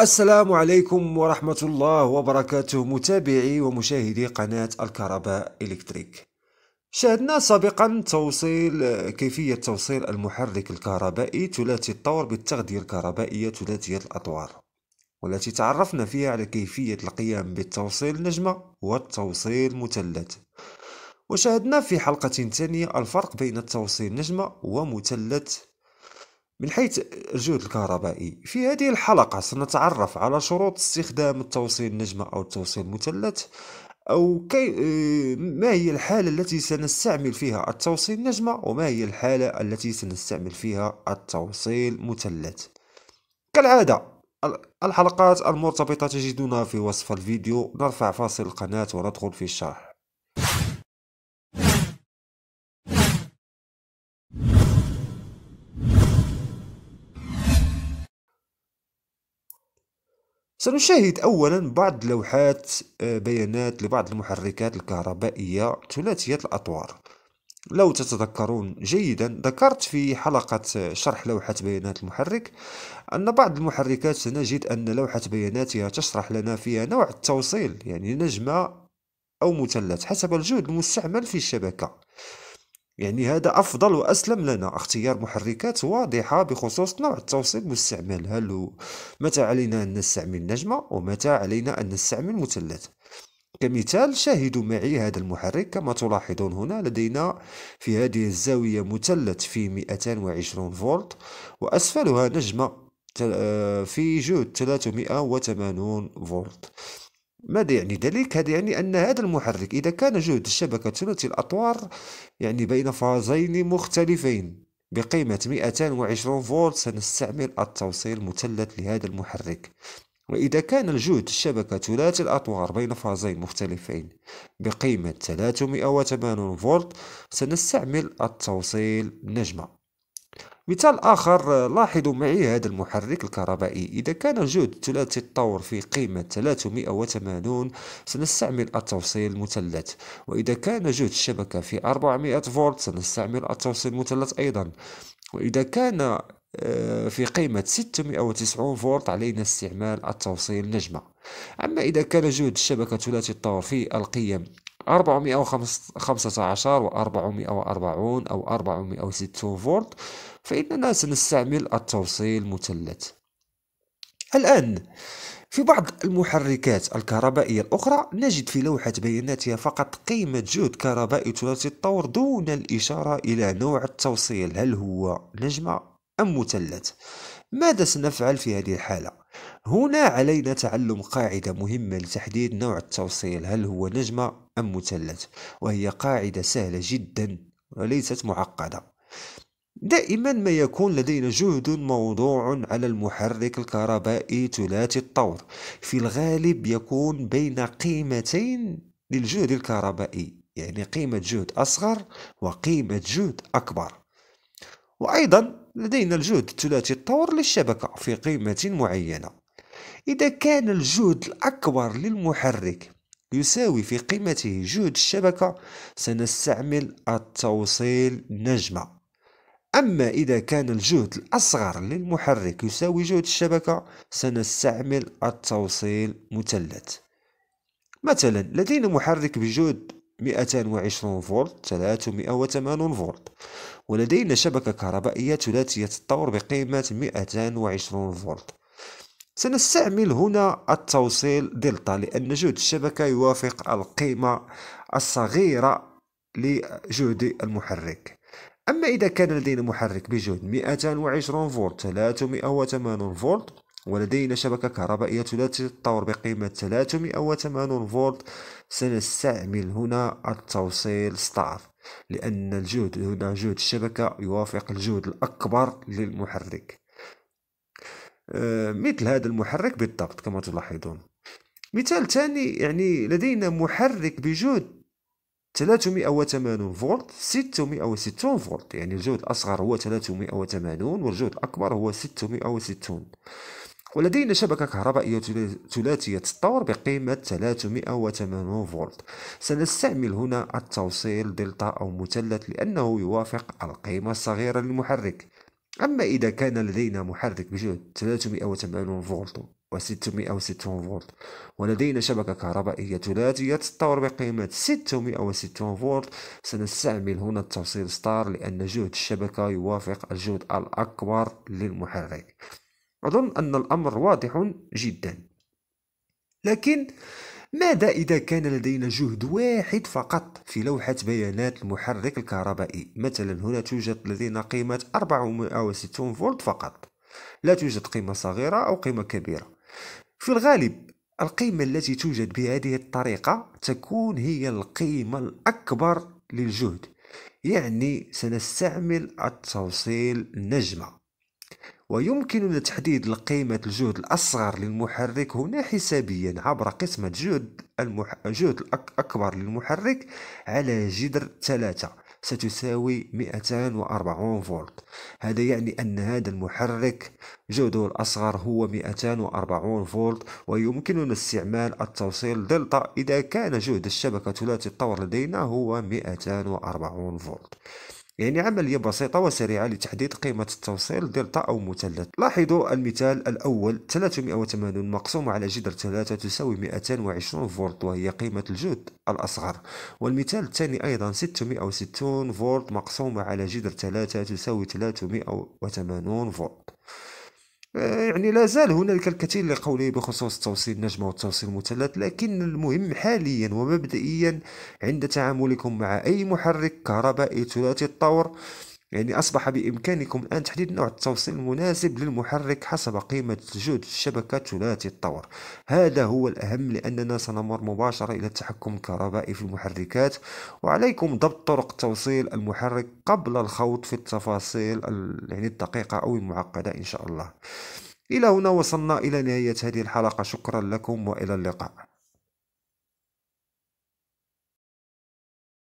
السلام عليكم ورحمة الله وبركاته متابعي ومشاهدي قناة الكهرباء إلكتريك شاهدنا سابقا توصيل كيفية توصيل المحرك الكهربائي ثلاثي الطور بالتغذية الكهربائية ثلاثية الأطوار والتي تعرفنا فيها على كيفية القيام بالتوصيل النجمة والتوصيل مثلث وشاهدنا في حلقة ثانية الفرق بين التوصيل النجمة ومثلث من حيث الجهد الكهربائي في هذه الحلقة سنتعرف على شروط استخدام التوصيل النجمة أو التوصيل المثلث أو كي ما هي الحالة التي سنستعمل فيها التوصيل النجمة وما هي الحالة التي سنستعمل فيها التوصيل المثلث كالعادة الحلقات المرتبطة تجدونها في وصف الفيديو نرفع فاصل القناة وندخل في الشرح سنشاهد أولا بعض لوحات آه، بيانات لبعض المحركات الكهربائية ثلاثية الأطوار لو تتذكرون جيدا ذكرت في حلقة شرح لوحة بيانات المحرك أن بعض المحركات سنجد أن لوحة بياناتها تشرح لنا فيها نوع التوصيل يعني نجمة أو مثلث حسب الجهد المستعمل في الشبكة يعني هذا أفضل وأسلم لنا اختيار محركات واضحة بخصوص نوع التوصيل والاستعمال هل متى علينا أن نستعمل نجمة ومتى علينا أن نستعمل مثلث كمثال شاهدوا معي هذا المحرك كما تلاحظون هنا لدينا في هذه الزاوية مثلث في 220 فولت وأسفلها نجمة آه، في جهد 380 فولت ماذا يعني ذلك؟ هذا يعني أن هذا المحرك إذا كان جهد الشبكة ثلاثي الأطوار يعني بين فازين مختلفين بقيمة 220 فولت سنستعمل التوصيل المثلث لهذا المحرك وإذا كان الجهد الشبكة ثلاثي الأطوار بين فازين مختلفين بقيمة 380 فولت سنستعمل التوصيل نجمة مثال آخر لاحظوا معي هذا المحرك الكهربائي إذا كان جهد ثلاثي الطور في قيمة 380 سنستعمل التوصيل المثلث وإذا كان جهد الشبكة في 400 فولت سنستعمل التوصيل المثلث أيضا وإذا كان آه، في قيمة 690 فولت علينا استعمال التوصيل نجمة أما إذا كان جهد الشبكة ثلاثي الطور في القيم 415 و 440 أو 460 فولت فإننا سنستعمل التوصيل مثلث الآن في بعض المحركات الكهربائية الأخرى نجد في لوحة بياناتها فقط قيمة جهد كهربائي ثلاثي الطور دون الإشارة إلى نوع التوصيل هل هو نجمة أم مثلث ماذا سنفعل في هذه الحالة هنا علينا تعلم قاعدة مهمة لتحديد نوع التوصيل هل هو نجمة أم مثلث وهي قاعدة سهلة جدا وليست معقدة دائما ما يكون لدينا جهد موضوع على المحرك الكهربائي ثلاثي الطور في الغالب يكون بين قيمتين للجهد الكهربائي يعني قيمة جهد أصغر وقيمة جهد أكبر وأيضا لدينا الجهد ثلاثي الطور للشبكة في قيمة معينة إذا كان الجهد الأكبر للمحرك يساوي في قيمته جهد الشبكة سنستعمل التوصيل نجمة أما إذا كان الجهد الأصغر للمحرك يساوي جهد الشبكة سنستعمل التوصيل مثلث مثلا لدينا محرك بجهد 220 فولت 380 فولت ولدينا شبكة كهربائية ثلاثية الطور بقيمة 220 فولت سنستعمل هنا التوصيل دلتا لأن جهد الشبكة يوافق القيمة الصغيرة لجهد المحرك أما إذا كان لدينا محرك بجهد 220 فولت 380 فولت ولدينا شبكة كهربائية ثلاثية الطور بقيمة 380 فولت سنستعمل هنا التوصيل ستار لأن الجهد هنا جهد الشبكة يوافق الجهد الأكبر للمحرك آه، مثل هذا المحرك بالضبط كما تلاحظون مثال ثاني يعني لدينا محرك بجهد 380 فولت 660 فولت يعني الجهد الأصغر هو 380 والجهد الأكبر هو 660 ولدينا شبكة كهربائية ثلاثية الطور بقيمة 380 فولت سنستعمل هنا التوصيل دلتا أو مثلث لأنه يوافق القيمة الصغيرة للمحرك أما إذا كان لدينا محرك بجهد 380 فولت و660 فولت ولدينا شبكة كهربائية ثلاثية تتطور بقيمة 660 فولت سنستعمل هنا التوصيل ستار لأن جهد الشبكة يوافق الجهد الأكبر للمحرك أظن أن الأمر واضح جدا لكن ماذا إذا كان لدينا جهد واحد فقط في لوحة بيانات المحرك الكهربائي مثلا هنا توجد لدينا قيمة 460 فولت فقط لا توجد قيمة صغيرة أو قيمة كبيرة في الغالب القيمة التي توجد بهذه الطريقة تكون هي القيمة الأكبر للجهد يعني سنستعمل التوصيل نجمة ويمكن تحديد قيمة الجهد الأصغر للمحرك هنا حسابيا عبر قسمة جهد, المح... جهد الأكبر للمحرك على جدر 3 ستساوي 240 فولت هذا يعني أن هذا المحرك جهده الأصغر هو 240 فولت ويمكننا استعمال التوصيل دلتا إذا كان جهد الشبكة ثلاثي الطور لدينا هو 240 فولت يعني عملية بسيطة وسريعة لتحديد قيمة التوصيل دلتا أو مثلث لاحظوا المثال الأول 380 مقسومة على جذر 3 تساوي 220 فولت وهي قيمة الجهد الأصغر والمثال الثاني أيضا 660 فولت مقسومة على جذر 3 تساوي 380 فولت آه، يعني لا زال هنالك الكثير لقوله بخصوص توصيل النجمة والتوصيل المثلث لكن المهم حاليا ومبدئيا عند تعاملكم مع أي محرك كهربائي ثلاثي الطور يعني أصبح بإمكانكم الآن تحديد نوع التوصيل المناسب للمحرك حسب قيمة جهد الشبكة ثلاثي الطور هذا هو الأهم لأننا سنمر مباشرة إلى التحكم الكهربائي في المحركات وعليكم ضبط طرق توصيل المحرك قبل الخوض في التفاصيل يعني الدقيقة أو المعقدة إن شاء الله إلى هنا وصلنا إلى نهاية هذه الحلقة شكرا لكم وإلى اللقاء